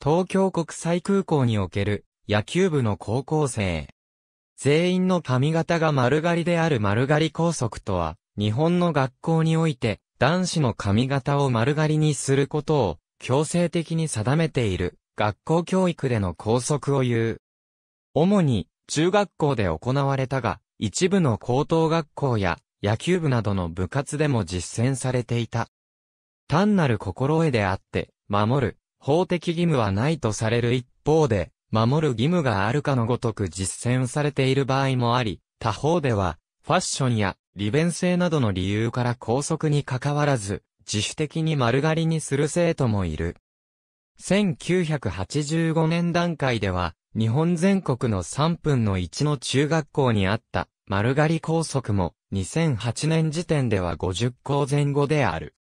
東京国際空港における野球部の高校生。全員の髪型が丸刈りである丸刈り校則とは、日本の学校において男子の髪型を丸刈りにすることを強制的に定めている学校教育での校則を言う。主に中学校で行われたが、一部の高等学校や野球部などの部活でも実践されていた。単なる心得であって、守る、法的義務はないとされる一方で、守る義務があるかのごとく実践されている場合もあり、他方では、ファッションや利便性などの理由から拘束に関わらず、自主的に丸刈りにする生徒もいる。1985年段階では、日本全国の3分の1の中学校にあった丸刈り校則も、2008年時点では50校前後である。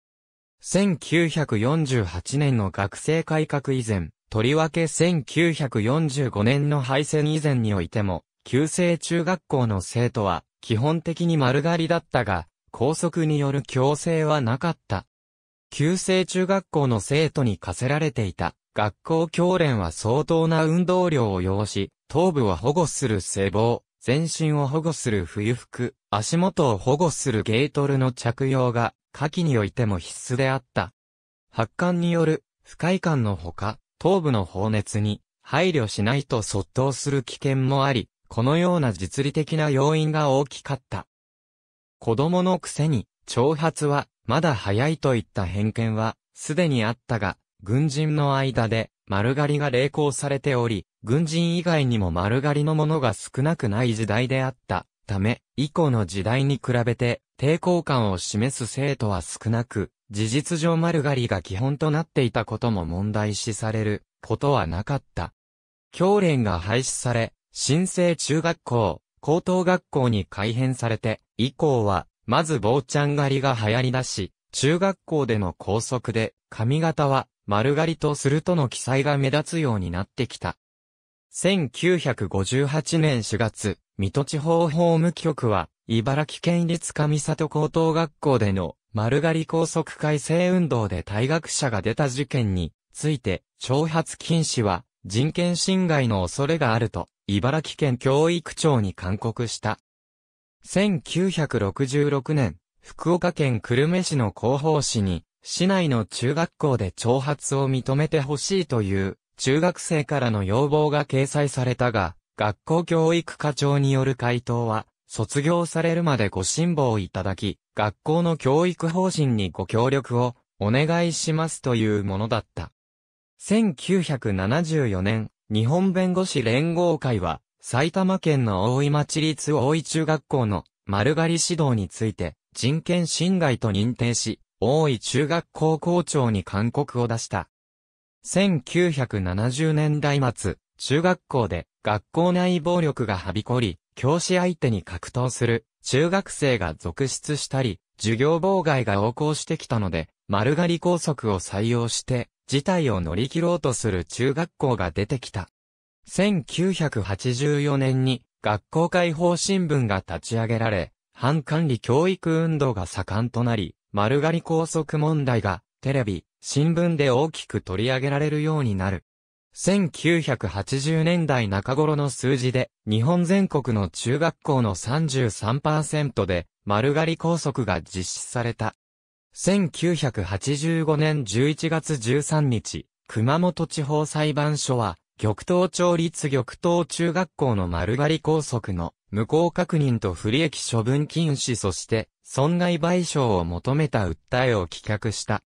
1948年の学生改革以前、とりわけ1945年の敗戦以前においても、旧制中学校の生徒は、基本的に丸刈りだったが、校則による強制はなかった。旧制中学校の生徒に課せられていた、学校教練は相当な運動量を要し、頭部を保護する背防、全身を保護する冬服、足元を保護するゲートルの着用が下記においても必須であった。発汗による不快感のほか、頭部の放熱に配慮しないと卒倒する危険もあり、このような実利的な要因が大きかった。子供のくせに、挑発は、まだ早いといった偏見は、すでにあったが、軍人の間で、丸刈りが励行されており、軍人以外にも丸刈りのものが少なくない時代であったため、以降の時代に比べて、抵抗感を示す生徒は少なく、事実上丸刈りが基本となっていたことも問題視されることはなかった。教練が廃止され、新生中学校、高等学校に改編されて、以降は、まず坊ちゃん狩りが流行り出し、中学校での校則で、髪型は丸刈りとするとの記載が目立つようになってきた。1958年4月、水戸地方法務局は、茨城県立上里高等学校での丸刈り高速改正運動で退学者が出た事件について、挑発禁止は人権侵害の恐れがあると、茨城県教育庁に勧告した。1966年、福岡県久留米市の広報誌に、市内の中学校で挑発を認めてほしいという中学生からの要望が掲載されたが、学校教育課長による回答は、卒業されるまでご辛抱いただき、学校の教育方針にご協力をお願いしますというものだった。1974年、日本弁護士連合会は、埼玉県の大井町立大井中学校の丸刈り指導について人権侵害と認定し、大井中学校校長に勧告を出した。1970年代末、中学校で学校内暴力がはびこり、教師相手に格闘する中学生が続出したり、授業妨害が横行してきたので、丸刈り校則を採用して、事態を乗り切ろうとする中学校が出てきた。1984年に学校解放新聞が立ち上げられ、反管理教育運動が盛んとなり、丸刈り校則問題がテレビ、新聞で大きく取り上げられるようになる。1980年代中頃の数字で、日本全国の中学校の33%で、丸刈り校則が実施された。1985年11月13日、熊本地方裁判所は、玉東町立玉東中学校の丸刈り校則の無効確認と不利益処分禁止そして損害賠償を求めた訴えを棄却した。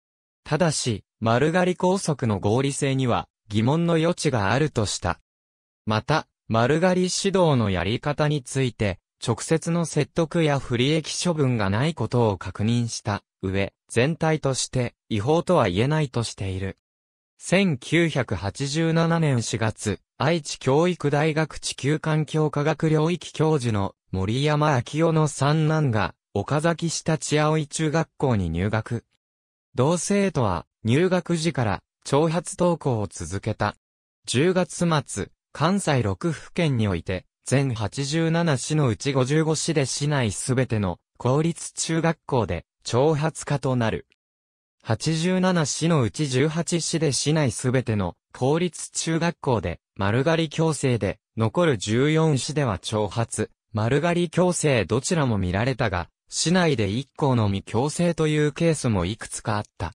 ただし、丸刈り校則の合理性には疑問の余地があるとした。また、丸刈り指導のやり方について、直接の説得や不利益処分がないことを確認した上、全体として違法とは言えないとしている。1987年4月、愛知教育大学地球環境科学領域教授の森山昭夫の三男が、岡崎下千葵中学校に入学。同生徒は入学時から挑発投稿を続けた。10月末、関西6府県において、全87市のうち55市で市内すべての公立中学校で挑発化となる。87市のうち18市で市内すべての公立中学校で丸刈り強制で残る14市では挑発、丸刈り強制どちらも見られたが、市内で1校のみ強制というケースもいくつかあった。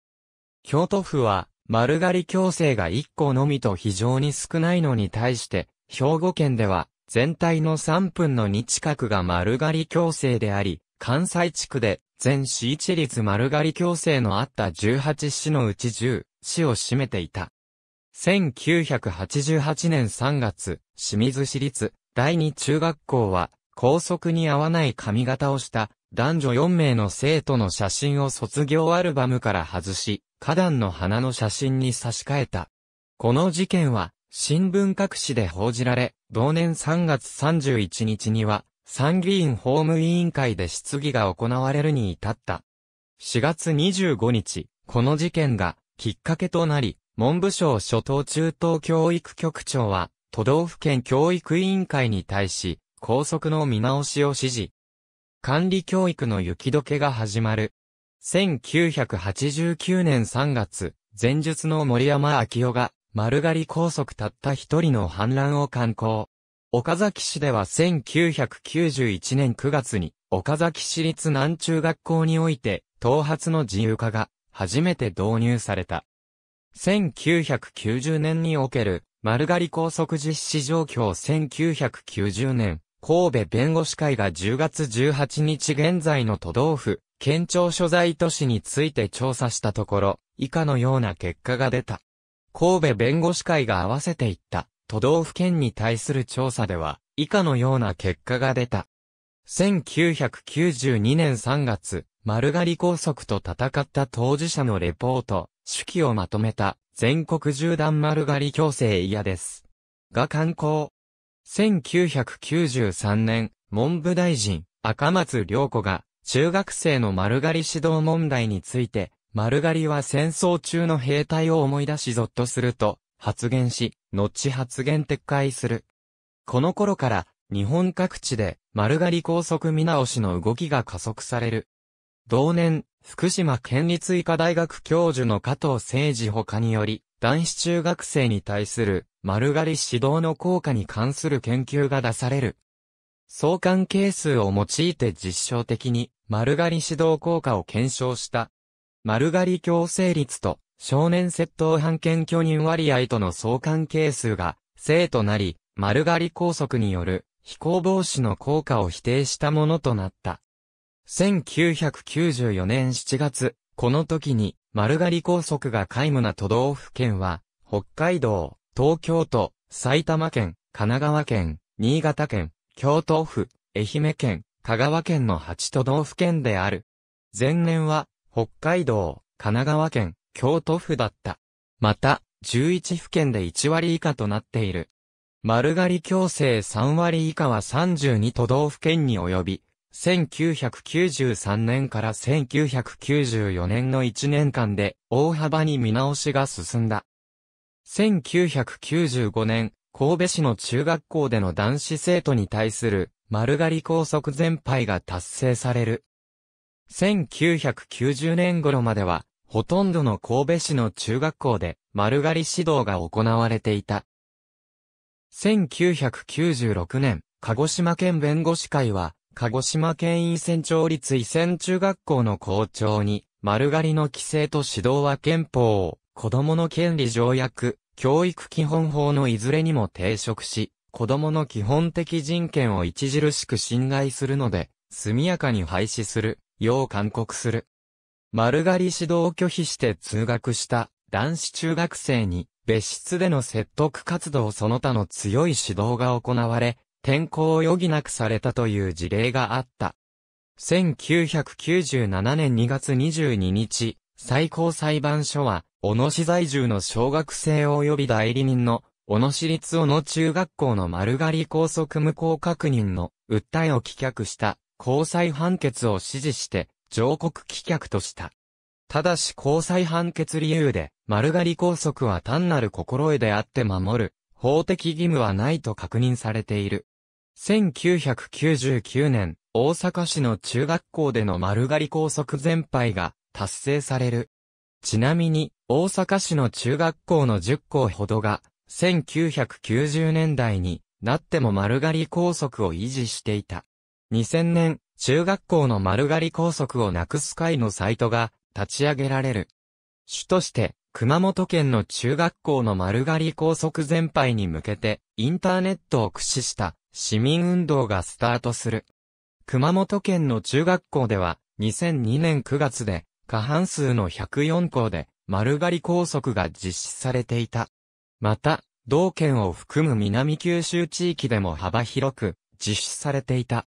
京都府は丸刈り矯正が1個のみと非常に少ないのに対して、兵庫県では、全体の3分の2近くが丸刈り矯正であり、関西地区で、全市一律丸刈り矯正のあった18市のうち10市を占めていた。1988年3月、清水市立第二中学校は、校則に合わない髪型をした男女4名の生徒の写真を卒業アルバムから外し、花壇の花の写真に差し替えた。この事件は、新聞各紙で報じられ、同年3月31日には、参議院法務委員会で質疑が行われるに至った。4月25日、この事件が、きっかけとなり、文部省初等中等教育局長は、都道府県教育委員会に対し、校則の見直しを指示。管理教育の雪解けが始まる。1989年3月、前述の森山昭夫が、丸刈り高速たった一人の反乱を刊行。岡崎市では1991年9月に、岡崎市立南中学校において、頭髪の自由化が、初めて導入された。1990年における、丸刈り高速実施状況1990年、神戸弁護士会が10月18日現在の都道府、県庁所在都市について調査したところ、以下のような結果が出た。神戸弁護士会が合わせていった都道府県に対する調査では、以下のような結果が出た。1992年3月、丸刈り拘束と戦った当事者のレポート、手記をまとめた、全国縦断丸刈り強制嫌です。が観光。1993年、文部大臣、赤松良子が、中学生の丸刈り指導問題について、丸刈りは戦争中の兵隊を思い出しぞっとすると、発言し、後発言撤回する。この頃から、日本各地で、丸刈り高速見直しの動きが加速される。同年、福島県立医科大学教授の加藤誠二他により、男子中学生に対する丸刈り指導の効果に関する研究が出される。相関係数を用いて実証的に丸刈り指導効果を検証した。丸刈り強制率と少年窃盗犯検挙人割合との相関係数が正となり、丸刈り拘束による非行防止の効果を否定したものとなった。1994年7月、この時に、丸刈り高速が皆無な都道府県は、北海道、東京都、埼玉県、神奈川県、新潟県、京都府、愛媛県、香川県の8都道府県である。前年は、北海道、神奈川県、京都府だった。また、11府県で1割以下となっている。丸刈り強制3割以下は32都道府県に及び、1993年から1994年の1年間で大幅に見直しが進んだ。1995年、神戸市の中学校での男子生徒に対する丸刈り校則全廃が達成される。1990年頃までは、ほとんどの神戸市の中学校で丸刈り指導が行われていた。1996年、鹿児島県弁護士会は、鹿児島県伊仙町立伊仙中学校の校長に、丸刈りの規制と指導は憲法、子供の権利条約、教育基本法のいずれにも抵触し、子供の基本的人権を著しく侵害するので、速やかに廃止する、よう勧告する。丸刈り指導を拒否して通学した男子中学生に、別室での説得活動その他の強い指導が行われ、転校を余儀なくされたという事例があった。1997年2月22日、最高裁判所は、小野市在住の小学生及び代理人の、小野市立小野中学校の丸刈り拘束無効確認の訴えを棄却した、高裁判決を支持して、上告棄却とした。ただし高裁判決理由で、丸刈り拘束は単なる心得であって守る、法的義務はないと確認されている。1999年、大阪市の中学校での丸刈り高速全廃が達成される。ちなみに、大阪市の中学校の10校ほどが、1990年代になっても丸刈り高速を維持していた。2000年、中学校の丸刈り高速をなくす会のサイトが立ち上げられる。主として、熊本県の中学校の丸刈り高速全廃に向けて、インターネットを駆使した市民運動がスタートする。熊本県の中学校では、2002年9月で、過半数の104校で、丸刈り校則が実施されていた。また、同県を含む南九州地域でも幅広く、実施されていた。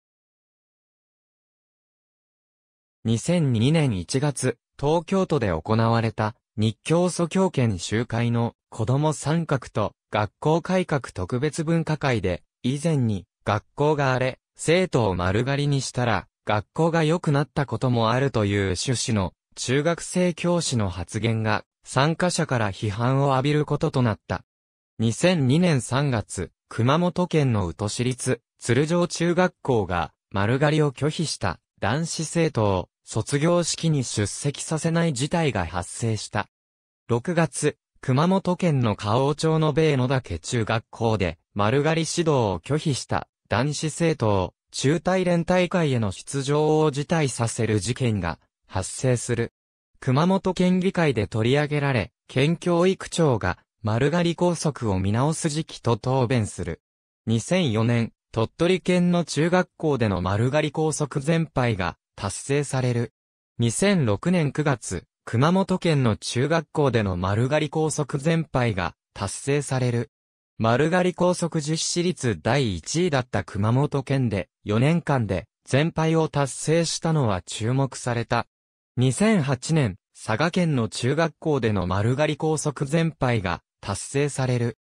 2002年1月、東京都で行われた、日教祖教研集会の子供参画と学校改革特別分科会で以前に、学校が荒れ、生徒を丸刈りにしたら、学校が良くなったこともあるという趣旨の、中学生教師の発言が、参加者から批判を浴びることとなった。2002年3月、熊本県の宇都市立、鶴城中学校が、丸刈りを拒否した男子生徒を卒業式に出席させない事態が発生した。6月、熊本県の花王町の米野岳中学校で、丸刈り指導を拒否した男子生徒を中大連大会への出場を辞退させる事件が発生する。熊本県議会で取り上げられ、県教育長が丸刈り校則を見直す時期と答弁する。2004年、鳥取県の中学校での丸刈り校則全廃が達成される。2006年9月、熊本県の中学校での丸刈り校則全廃が達成される。丸刈り高速実施率第1位だった熊本県で、4年間で全敗を達成したのは注目された。2008年、佐賀県の中学校での丸刈り高速全敗が達成される。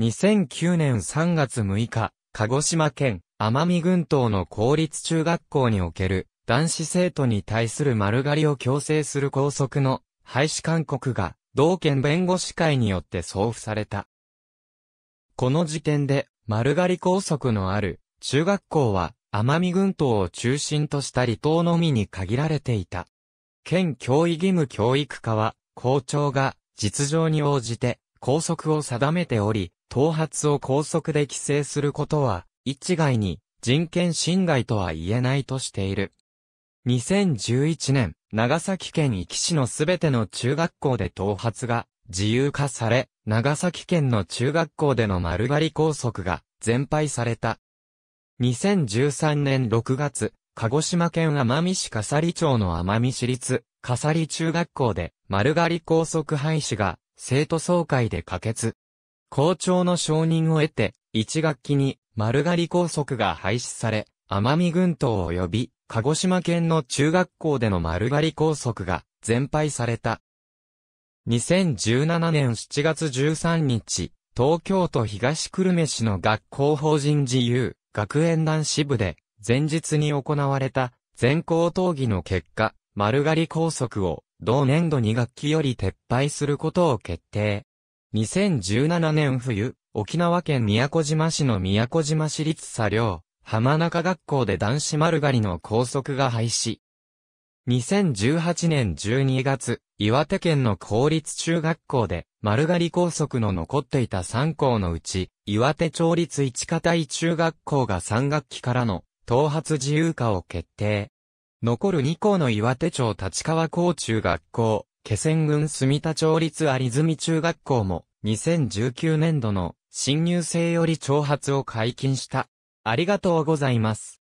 2009年3月6日、鹿児島県奄美群島の公立中学校における男子生徒に対する丸刈りを強制する校則の廃止勧告が同県弁護士会によって送付された。この時点で、丸刈り高速のある、中学校は、奄美群島を中心とした離島のみに限られていた。県教育義務教育課は、校長が、実情に応じて、校則を定めており、頭髪を校則で規制することは、一概に、人権侵害とは言えないとしている。2011年、長崎県壱岐市のすべての中学校で頭髪が自由化され、長崎県の中学校での丸刈り拘束が全廃された。2013年6月、鹿児島県奄美市笠里町の奄美市立笠里中学校で丸刈り拘束廃止が生徒総会で可決。校長の承認を得て、1学期に丸刈り拘束が廃止され、奄美群島及び鹿児島県の中学校での丸刈り拘束が全廃された。2017年7月13日、東京都東久留米市の学校法人自由学園団支部で、前日に行われた全校討議の結果、丸刈り校則を同年度2学期より撤廃することを決定。2017年冬、沖縄県宮古島市の宮古島市立佐良、浜中学校で男子丸刈りの校則が廃止。2018年12月、岩手県の公立中学校で、丸刈り校則の残っていた3校のうち、岩手町立一方井中学校が3学期からの、頭髪自由化を決定。残る2校の岩手町立川校中学校、気仙郡住田町立有住中学校も、2019年度の、新入生より挑発を解禁した。ありがとうございます。